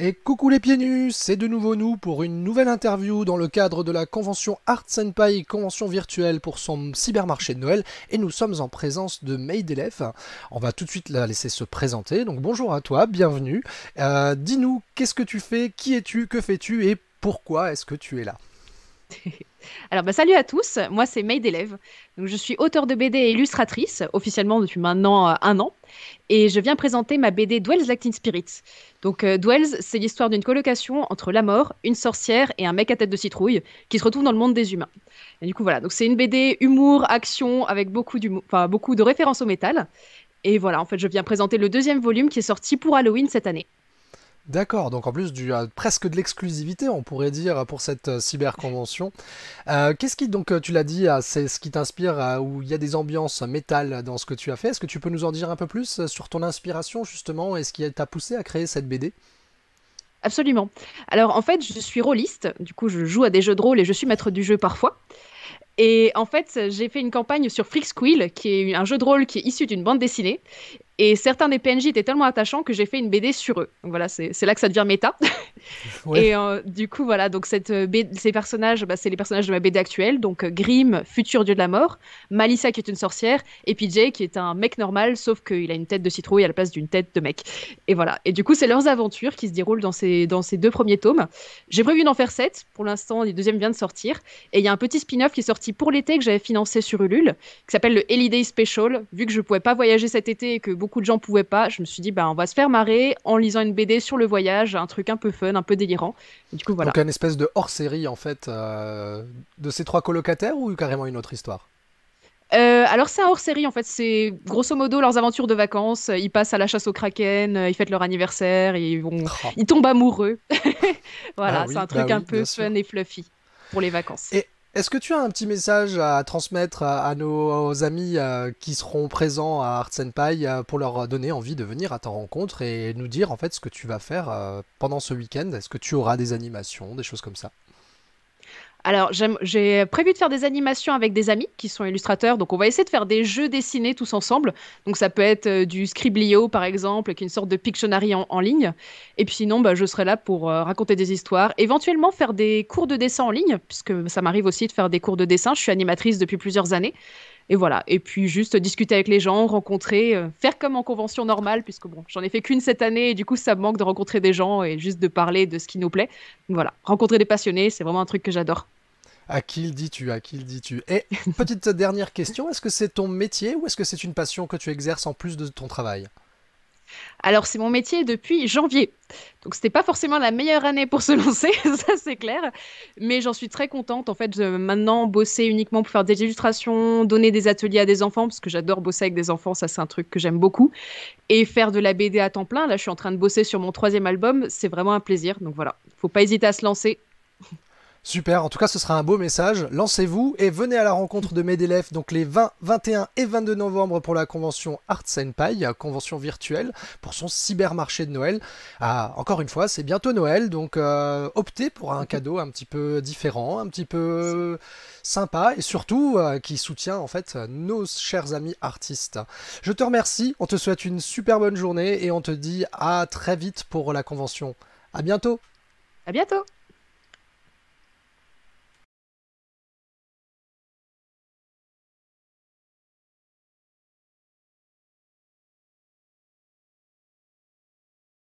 Et coucou les pieds nus, c'est de nouveau nous pour une nouvelle interview dans le cadre de la convention Art Senpai, convention virtuelle pour son cybermarché de Noël, et nous sommes en présence de Maydelef. On va tout de suite la laisser se présenter, donc bonjour à toi, bienvenue. Euh, dis-nous, qu'est-ce que tu fais, qui es-tu, que fais-tu, et pourquoi est-ce que tu es là Alors, bah, salut à tous, moi c'est May d'élève. Je suis auteure de BD et illustratrice, officiellement depuis maintenant euh, un an, et je viens présenter ma BD Dwells Lactin Spirit. Donc, euh, Dwells, c'est l'histoire d'une colocation entre la mort, une sorcière et un mec à tête de citrouille qui se retrouve dans le monde des humains. Et du coup, voilà, donc c'est une BD humour, action, avec beaucoup, beaucoup de références au métal. Et voilà, en fait, je viens présenter le deuxième volume qui est sorti pour Halloween cette année. D'accord, donc en plus du euh, presque de l'exclusivité, on pourrait dire, pour cette cyber euh, cyberconvention. Euh, qu'est-ce qui, donc tu l'as dit, c'est ce qui t'inspire, où il y a des ambiances métal dans ce que tu as fait. Est-ce que tu peux nous en dire un peu plus sur ton inspiration, justement, et ce qui t'a poussé à créer cette BD Absolument. Alors en fait, je suis rôliste, du coup je joue à des jeux de rôle et je suis maître du jeu parfois. Et en fait, j'ai fait une campagne sur Freak Quill, qui est un jeu de rôle qui est issu d'une bande dessinée. Et certains des PNJ étaient tellement attachants que j'ai fait une BD sur eux. Donc voilà, c'est là que ça devient méta. Et euh, du coup, voilà, donc cette, euh, ces personnages, bah, c'est les personnages de ma BD actuelle. Donc euh, Grim, futur dieu de la mort, Malissa qui est une sorcière, et PJ qui est un mec normal, sauf qu'il a une tête de citrouille à la place d'une tête de mec. Et voilà. Et du coup, c'est leurs aventures qui se déroulent dans ces, dans ces deux premiers tomes. J'ai prévu d'en faire sept. Pour l'instant, les deuxièmes viennent de sortir. Et il y a un petit spin-off qui est sorti pour l'été que j'avais financé sur Ulule, qui s'appelle le Holiday Special. Vu que je pouvais pas voyager cet été et que beaucoup beaucoup de gens pouvaient pas. Je me suis dit, bah, on va se faire marrer en lisant une BD sur le voyage, un truc un peu fun, un peu délirant. du coup, voilà. Donc, un espèce de hors-série, en fait, euh, de ces trois colocataires ou carrément une autre histoire euh, alors c'est un hors-série en fait, c'est grosso modo leurs aventures de vacances. Ils passent à la chasse au kraken, euh, ils fêtent leur anniversaire, ils vont, oh. ils tombent amoureux. voilà, ah c'est un bah truc un peu fun et fluffy pour les vacances. Et est-ce que tu as un petit message à transmettre à, nos amis euh, qui seront présents à Arts euh, pour leur donner envie de venir à ta rencontre et nous dire en fait ce que tu vas faire euh, pendant ce week-end Est-ce que tu auras des animations, des choses comme ça alors, j'ai prévu de faire des animations avec des amis qui sont illustrateurs. Donc, on va essayer de faire des jeux dessinés tous ensemble. Donc, ça peut être euh, du Scriblio, par exemple, qui est une sorte de Pictionary en, ligne. Et puis, sinon, bah, je serai là pour euh, raconter des histoires, éventuellement faire des cours de dessin en ligne, puisque ça m'arrive aussi de faire des cours de dessin. Je suis animatrice depuis plusieurs années. Et voilà. Et puis juste discuter avec les gens, rencontrer, euh, faire comme en convention normale, puisque bon, j'en ai fait qu'une cette année et du coup, ça me manque de rencontrer des gens et juste de parler de ce qui nous plaît. Voilà. Rencontrer des passionnés, c'est vraiment un truc que j'adore. À qui le dis-tu À qui le dis-tu Et petite dernière question, est-ce que c'est ton métier ou est-ce que c'est une passion que tu exerces en plus de ton travail alors, c'est mon métier depuis janvier. Donc, c'était pas forcément la meilleure année pour se lancer, ça c'est clair. Mais j'en suis très contente. En fait, je, maintenant, bosser uniquement pour faire des illustrations, donner des ateliers à des enfants, parce que j'adore bosser avec des enfants, ça c'est un truc que j'aime beaucoup. Et faire de la BD à temps plein. Là, je suis en train de bosser sur mon troisième album. C'est vraiment un plaisir. Donc, voilà, faut pas hésiter à se lancer. Super, en tout cas ce sera un beau message. Lancez-vous et venez à la rencontre de Medelef donc les 20, 21 et 22 novembre pour la convention Art and euh, convention virtuelle pour son cybermarché de Noël. Ah, encore une fois, c'est bientôt Noël, donc euh, optez pour un cadeau un petit peu différent, un petit peu sympa et surtout euh, qui soutient en fait nos chers amis artistes. Je te remercie, on te souhaite une super bonne journée et on te dit à très vite pour la convention. À bientôt. À bientôt.